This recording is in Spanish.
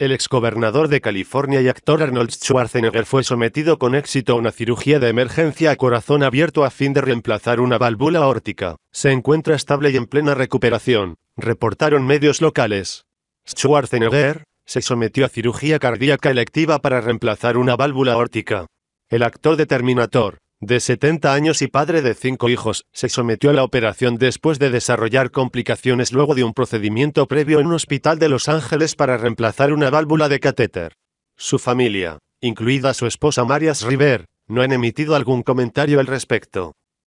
El exgobernador de California y actor Arnold Schwarzenegger fue sometido con éxito a una cirugía de emergencia a corazón abierto a fin de reemplazar una válvula órtica. Se encuentra estable y en plena recuperación, reportaron medios locales. Schwarzenegger se sometió a cirugía cardíaca electiva para reemplazar una válvula órtica. El actor de Terminator de 70 años y padre de cinco hijos, se sometió a la operación después de desarrollar complicaciones luego de un procedimiento previo en un hospital de Los Ángeles para reemplazar una válvula de catéter. Su familia, incluida su esposa Marias River, no han emitido algún comentario al respecto.